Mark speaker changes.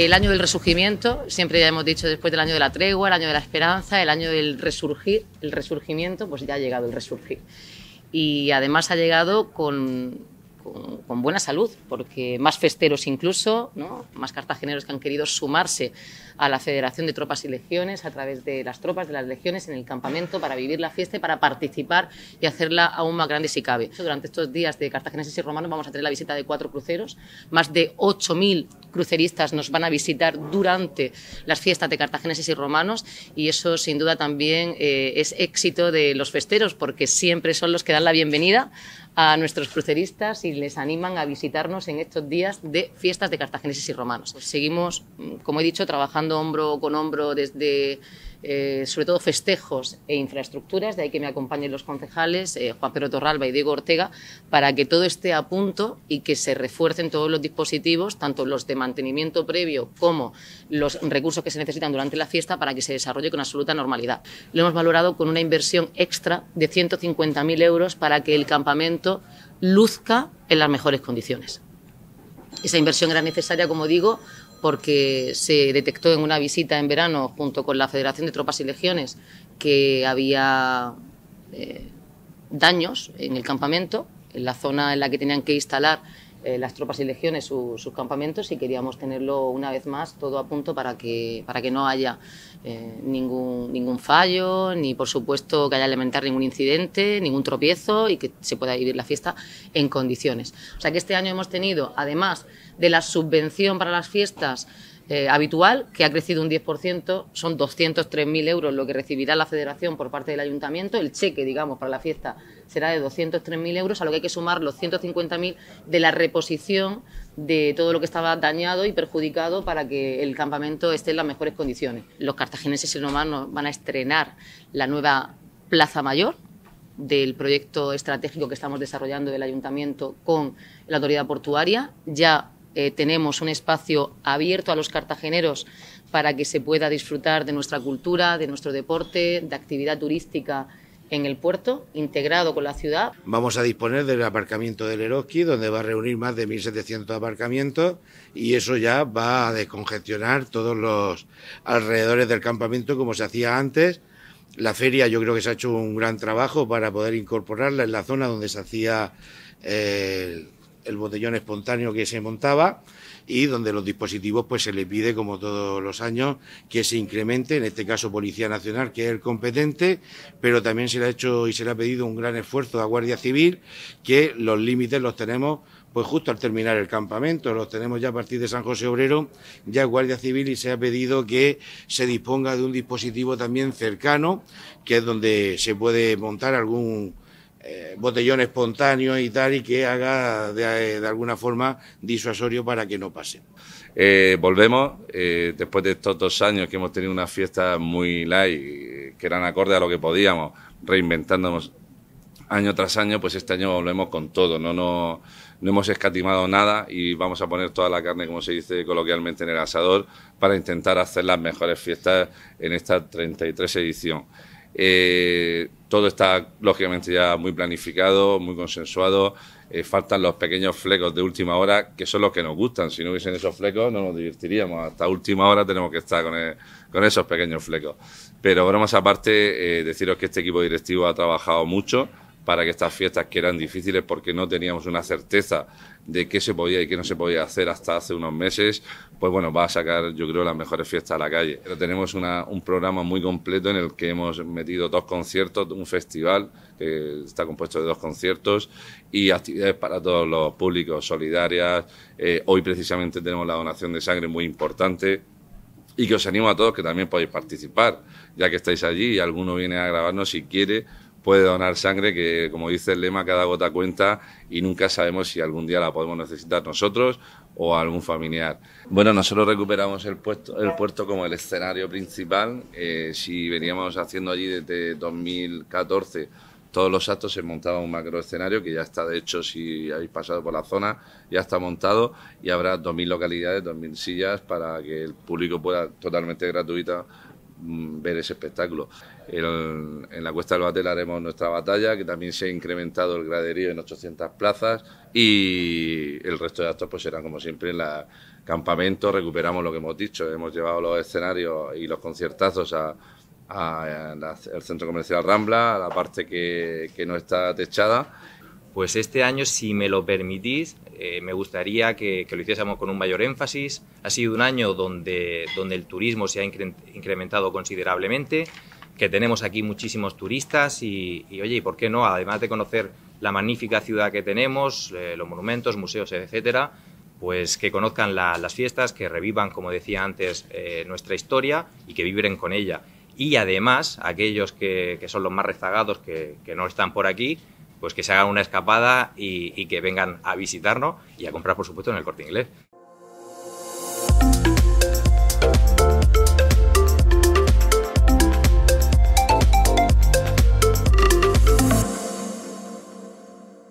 Speaker 1: El año del resurgimiento, siempre ya hemos dicho después del año de la tregua, el año de la esperanza, el año del resurgir, el resurgimiento, pues ya ha llegado el resurgir. Y además ha llegado con, buena salud, porque más festeros incluso, ¿no? más cartageneros que han querido sumarse a la Federación de Tropas y Legiones a través de las tropas, de las legiones en el campamento para vivir la fiesta y para participar y hacerla aún más grande si cabe. Durante estos días de Cartageneses y romanos vamos a tener la visita de cuatro cruceros, más de 8.000 cruceristas nos van a visitar durante las fiestas de cartageneses y romanos y eso sin duda también eh, es éxito de los festeros porque siempre son los que dan la bienvenida a nuestros cruceristas y les animan a visitarnos en estos días de fiestas de cartageneses y romanos. Pues seguimos, mm, como he dicho, trabajando hombro con hombro desde eh, sobre todo festejos e infraestructuras, de ahí que me acompañen los concejales, eh, Juan Pedro Torralba y Diego Ortega, para que todo esté a punto y que se refuercen todos los dispositivos, tanto los de mantenimiento previo como los recursos que se necesitan durante la fiesta, para que se desarrolle con absoluta normalidad. Lo hemos valorado con una inversión extra de 150.000 euros para que el campamento luzca en las mejores condiciones. Esa inversión era necesaria, como digo, porque se detectó en una visita en verano junto con la Federación de Tropas y Legiones que había eh, daños en el campamento, en la zona en la que tenían que instalar eh, las tropas y legiones sus campamentos y queríamos tenerlo una vez más todo a punto para que, no haya eh, ningún, ningún fallo, ni por supuesto que haya elementar ningún incidente, ningún tropiezo y que se pueda vivir la fiesta en condiciones. O sea que este año hemos tenido, además de la subvención para las fiestas, eh, habitual, que ha crecido un 10%, son 203.000 euros lo que recibirá la federación por parte del ayuntamiento, el cheque, digamos, para la fiesta será de 203.000 euros, a lo que hay que sumar los 150.000 de la reposición de todo lo que estaba dañado y perjudicado para que el campamento esté en las mejores condiciones. Los cartagineses y romanos van a estrenar la nueva Plaza Mayor, del proyecto estratégico que estamos desarrollando del ayuntamiento con la autoridad portuaria. Ya eh, tenemos un espacio abierto a los cartageneros para que se pueda disfrutar de nuestra cultura, de nuestro deporte, de actividad turística en el puerto, integrado con la ciudad.
Speaker 2: Vamos a disponer del aparcamiento del Eroski, donde va a reunir más de 1.700 aparcamientos y eso ya va a descongestionar todos los alrededores del campamento como se hacía antes. La feria yo creo que se ha hecho un gran trabajo para poder incorporarla en la zona donde se hacía el eh, el botellón espontáneo que se montaba y donde los dispositivos pues se les pide como todos los años que se incremente, en este caso Policía Nacional que es el competente, pero también se le ha hecho y se le ha pedido un gran esfuerzo a Guardia Civil que los límites los tenemos pues justo al terminar el campamento, los tenemos ya a partir de San José Obrero, ya Guardia Civil y se ha pedido que se disponga de un dispositivo también cercano, que es donde se puede montar algún eh, botellón espontáneo y tal, y que haga de, eh, alguna forma disuasorio para que no pase.
Speaker 3: Eh, volvemos, después de estos dos años que hemos tenido unas fiestas muy light, que eran acorde a lo que podíamos, reinventándonos año tras año, pues este año volvemos con todo, no, no, no hemos escatimado nada y vamos a poner toda la carne, como se dice coloquialmente, en el asador para intentar hacer las mejores fiestas en esta 33 edición. Eh, todo está lógicamente ya muy planificado, muy consensuado. Eh, faltan los pequeños flecos de última hora, que son los que nos gustan. Si no hubiesen esos flecos, no nos divertiríamos. Hasta última hora tenemos que estar con, esos pequeños flecos. Pero bromas aparte, eh, deciros que este equipo directivo ha trabajado mucho para que estas fiestas que eran difíciles porque no teníamos una certeza de qué se podía y qué no se podía hacer hasta hace unos meses, pues bueno, va a sacar yo creo las mejores fiestas a la calle. Pero tenemos un programa muy completo en el que hemos metido dos conciertos, un festival que está compuesto de dos conciertos y actividades para todos los públicos, solidarias. Eh, hoy precisamente tenemos la donación de sangre muy importante y que os animo a todos que también podéis participar, ya que estáis allí y alguno viene a grabarnos si quiere puede donar sangre, que como dice el lema, cada gota cuenta y nunca sabemos si algún día la podemos necesitar nosotros o algún familiar. Bueno, nosotros recuperamos el puerto, el puerto como el escenario principal. Eh, si veníamos haciendo allí desde 2014 todos los actos se montaba un macroescenario que ya está, de hecho, si habéis pasado por la zona, ya está montado y habrá 2.000 localidades, 2.000 sillas para que el público pueda totalmente gratuita Mm, ver ese espectáculo. en la Cuesta del Batel haremos nuestra batalla, que también se ha incrementado el graderío en 800 plazas y el resto de actos pues serán como siempre en la campamento, recuperamos lo que hemos dicho, hemos llevado los escenarios y los conciertazos a, a, el centro comercial Rambla, a la parte que, que no está techada. Pues este año, si me lo permitís, eh, me
Speaker 2: gustaría que, lo hiciésemos con un mayor énfasis. Ha sido un año donde, el turismo se ha incrementado considerablemente, que tenemos aquí muchísimos turistas y, oye, ¿y por qué no? Además de conocer la magnífica ciudad que tenemos, eh, los monumentos, museos, etcétera, pues que conozcan las fiestas, que revivan, como decía antes, eh, nuestra historia y que vibren con ella. Y además, aquellos que, son los más rezagados, que no están por aquí, pues que se hagan una escapada y, que vengan a visitarnos y a comprar, por supuesto, en el corte inglés.